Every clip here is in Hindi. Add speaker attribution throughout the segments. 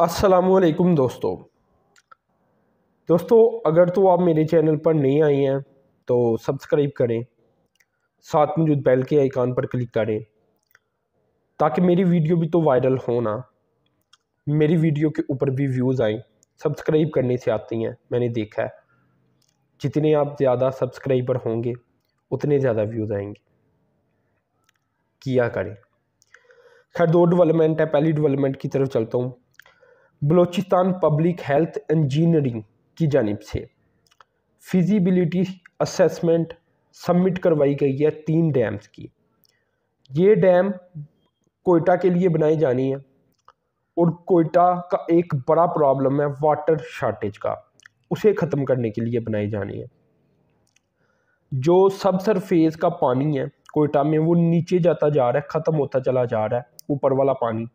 Speaker 1: असलकुम दोस्तों दोस्तों अगर तो आप मेरे चैनल पर नहीं आई हैं तो सब्सक्राइब करें साथ में जो बेल के आइकान पर क्लिक करें ताकि मेरी वीडियो भी तो वायरल हो ना मेरी वीडियो के ऊपर भी व्यूज़ आए सब्सक्राइब करने से आती हैं मैंने देखा है जितने आप ज़्यादा सब्सक्राइबर होंगे उतने ज़्यादा व्यूज़ आएंगे किया करें खैर दो डेवलपमेंट है पहली डेवलपमेंट की तरफ चलता हूँ बलूचिस्तान पब्लिक हेल्थ इंजीनियरिंग की जानब से फिजिबिलिटी असेसमेंट सबमिट करवाई गई है तीन डैम्स की ये डैम कोयटा के लिए बनाई जानी है और कोयटा का एक बड़ा प्रॉब्लम है वाटर शार्टेज का उसे ख़त्म करने के लिए बनाई जानी है जो सब सरफेस का पानी है कोयटा में वो नीचे जाता जा रहा है ख़त्म होता चला जा रहा है ऊपर वाला पानी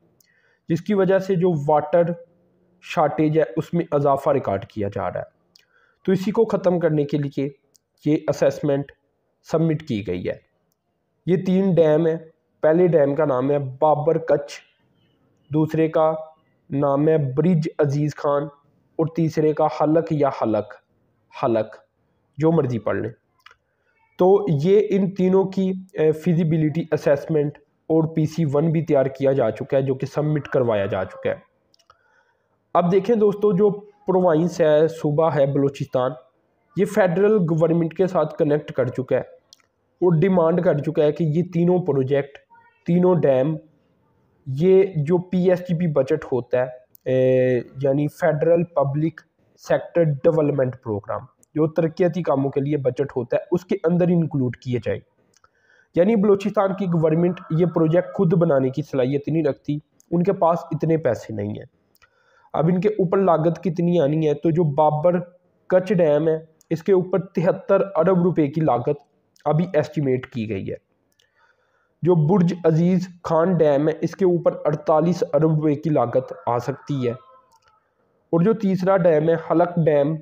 Speaker 1: जिसकी वजह से जो वाटर शार्टेज है उसमें इजाफा रिकॉर्ड किया जा रहा है तो इसी को ख़त्म करने के लिए ये असेसमेंट सबमिट की गई है ये तीन डैम है पहले डैम का नाम है बाबर कच्छ दूसरे का नाम है ब्रिज अजीज़ खान और तीसरे का हलक या हलक हलक जो मर्ज़ी पढ़ लें तो ये इन तीनों की फिजिबिलिटी असेसमेंट और पीसी वन भी तैयार किया जा चुका है जो कि सबमिट करवाया जा चुका है अब देखें दोस्तों जो प्रोवाइंस है सूबा है बलूचिस्तान ये फेडरल गवर्नमेंट के साथ कनेक्ट कर चुका है और डिमांड कर चुका है कि ये तीनों प्रोजेक्ट तीनों डैम ये जो पीएसजीपी बजट होता है यानी federal public sector development programme जो तरक्याती कामों के लिए बजट होता है उसके अंदर इंक्लूड किए जाए यानी बलूचिस्तान की गवर्नमेंट ये प्रोजेक्ट खुद बनाने की सलाहियत नहीं रखती उनके पास इतने पैसे नहीं हैं अब इनके ऊपर लागत कितनी आनी है तो जो बाबर कच्छ डैम है इसके ऊपर तिहत्तर अरब रुपए की लागत अभी एस्टिमेट की गई है जो बुर्ज अजीज़ खान डैम है इसके ऊपर 48 अरब रुपए की लागत आ सकती है और जो तीसरा डैम है हलक डैम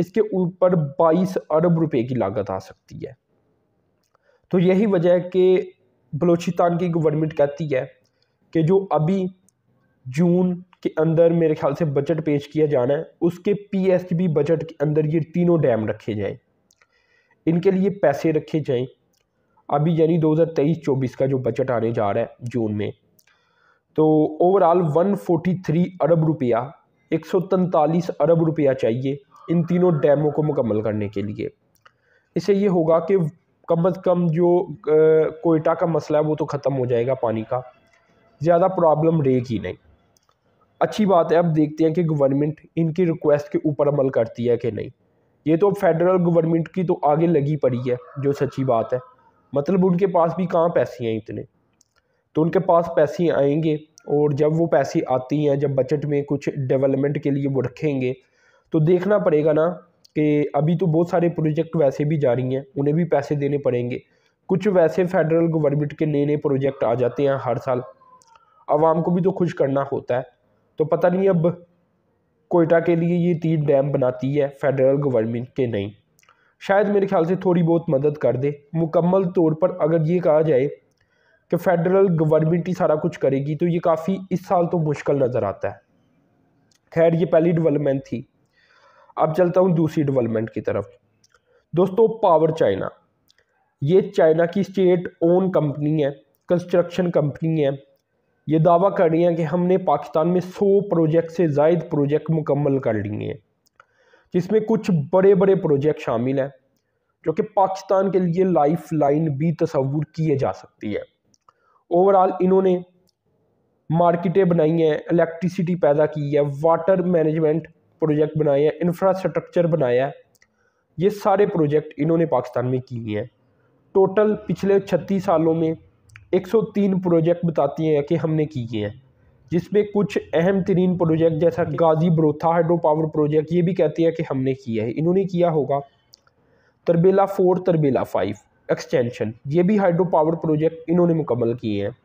Speaker 1: इसके ऊपर 22 अरब रुपए की लागत आ सकती है तो यही वजह है कि बलोचिस्तान की गवर्नमेंट कहती है कि जो अभी जून के अंदर मेरे ख्याल से बजट पेश किया जाना है उसके बी बजट के अंदर ये तीनों डैम रखे जाएं इनके लिए पैसे रखे जाएं अभी यानी 2023-24 का जो बजट आने जा रहा है जून में तो ओवरऑल 143 अरब रुपया एक अरब रुपया चाहिए इन तीनों डैमों को मुकम्मल करने के लिए इससे ये होगा कि कम अज़ कम जो कोयटा का मसला है वो तो ख़त्म हो जाएगा पानी का ज़्यादा प्रॉब्लम रहेगी नहीं अच्छी बात है अब देखते हैं कि गवर्नमेंट इनकी रिक्वेस्ट के ऊपर अमल करती है कि नहीं ये तो फेडरल गवर्नमेंट की तो आगे लगी पड़ी है जो सच्ची बात है मतलब उनके पास भी कहाँ पैसे हैं इतने तो उनके पास पैसे आएंगे और जब वो पैसे आती हैं जब बजट में कुछ डेवलपमेंट के लिए वो रखेंगे तो देखना पड़ेगा ना कि अभी तो बहुत सारे प्रोजेक्ट वैसे भी जारी हैं उन्हें भी पैसे देने पड़ेंगे कुछ वैसे फेडरल गवर्नमेंट के नए नए प्रोजेक्ट आ जाते हैं हर साल आवाम को भी तो खुश करना होता है तो पता नहीं अब कोयटा के लिए ये तीन डैम बनाती है फेडरल गवर्नमेंट के नहीं शायद मेरे ख्याल से थोड़ी बहुत मदद कर दे मुकम्मल तौर पर अगर ये कहा जाए कि फेडरल गवर्नमेंट ही सारा कुछ करेगी तो ये काफ़ी इस साल तो मुश्किल नज़र आता है खैर ये पहली डेवलपमेंट थी अब चलता हूँ दूसरी डेवलपमेंट की तरफ दोस्तों पावर चाइना ये चाइना की स्टेट ओन कंपनी है कंस्ट्रक्शन कंपनी है ये दावा कर रही हैं कि हमने पाकिस्तान में सौ प्रोजेक्ट से जायद प्रोजेक्ट मुकम्मल कर लिए हैं जिसमें कुछ बड़े बड़े प्रोजेक्ट शामिल हैं जो कि पाकिस्तान के लिए लाइफ लाइन भी तस्वूर किए जा सकती है ओवरऑल इन्होंने मार्केटें बनाई हैं इलेक्ट्रिसिटी पैदा की है वाटर मैनेजमेंट प्रोजेक्ट बनाए हैं इंफ्रास्ट्रक्चर बनाया है ये सारे प्रोजेक्ट इन्होंने पाकिस्तान में किए हैं टोटल पिछले छत्तीस सालों में 103 प्रोजेक्ट बताती हैं कि हमने किए हैं जिसमें कुछ अहम तरीन प्रोजेक्ट जैसा Ghazi Barotha hydro power project ये भी कहती है कि हमने किया है इन्होंने किया होगा Tarbela four Tarbela five extension ये भी हाइड्रो पावर प्रोजेक्ट इन्होंने मुकम्मल किए हैं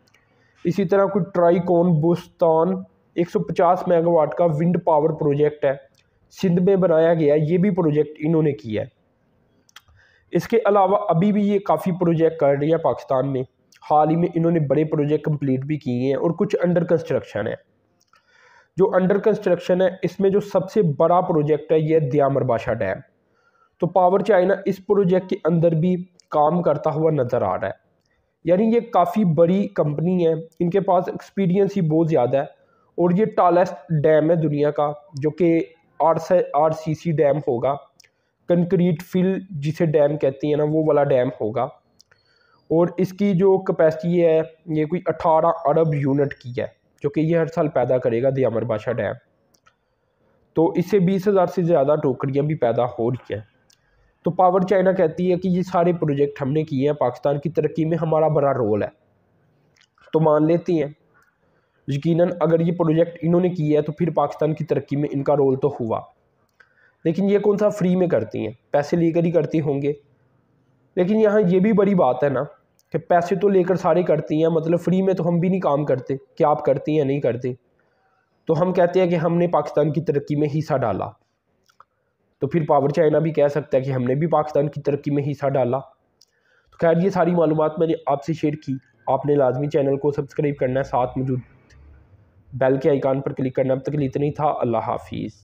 Speaker 1: इसी तरह कोई ट्राईकोन बुस्तान 150 मेगावाट का विंड पावर प्रोजेक्ट है सिंध में बनाया गया ये भी प्रोजेक्ट इन्होंने किया है इसके अलावा अभी भी ये काफ़ी प्रोजेक्ट कर रही है पाकिस्तान में हाल ही में इन्होंने बड़े प्रोजेक्ट कंप्लीट भी किए हैं और कुछ अंडर कंस्ट्रक्शन है जो अंडर कंस्ट्रक्शन है इसमें जो सबसे बड़ा प्रोजेक्ट है यह दयामर बाशा डैम तो पावर चाइना इस प्रोजेक्ट के अंदर भी काम करता हुआ नज़र आ रहा है यानी ये काफ़ी बड़ी कंपनी है इनके पास एक्सपीरियंस ही बहुत ज़्यादा है और ये टालेस्ट डैम है दुनिया का जो कि आर से आर सी सी डैम होगा कंक्रीट फिल जिसे डैम कहती है ना वो वाला डैम होगा और इसकी जो कैपेसिटी है ये कोई अठारह अरब यूनिट की है जो कि ये हर साल पैदा करेगा दयामर बादशाह डैम तो इससे बीस हज़ार से ज़्यादा टोकरियाँ भी पैदा हो रही हैं तो पावर चाइना कहती है कि ये सारे प्रोजेक्ट हमने किए हैं पाकिस्तान की तरक्की में हमारा बड़ा रोल है तो मान लेती हैं यकीन अगर ये प्रोजेक्ट इन्होंने किया है तो फिर पाकिस्तान की तरक्की में इनका रोल तो हुआ लेकिन ये कौन सा फ्री में करती हैं पैसे लेकर ही करती होंगे लेकिन यहाँ ये भी बड़ी बात है ना कि पैसे तो लेकर सारे करती हैं मतलब फ्री में तो हम भी नहीं काम करते कि आप करते हैं या नहीं करते तो हम कहते हैं कि हमने पाकिस्तान की तरक्की में हिस्सा डाला तो फिर पावर चाइना भी कह सकता है कि हमने भी पाकिस्तान की तरक्की में हिस्सा डाला तो खैर ये सारी मालूम मैंने आपसे शेयर की आपने लाजमी चैनल को सब्सक्राइब करना है साथ मौजूद बेल के आइकान पर क्लिक करना अब तक इतना ही था अल्लाह हाफिज़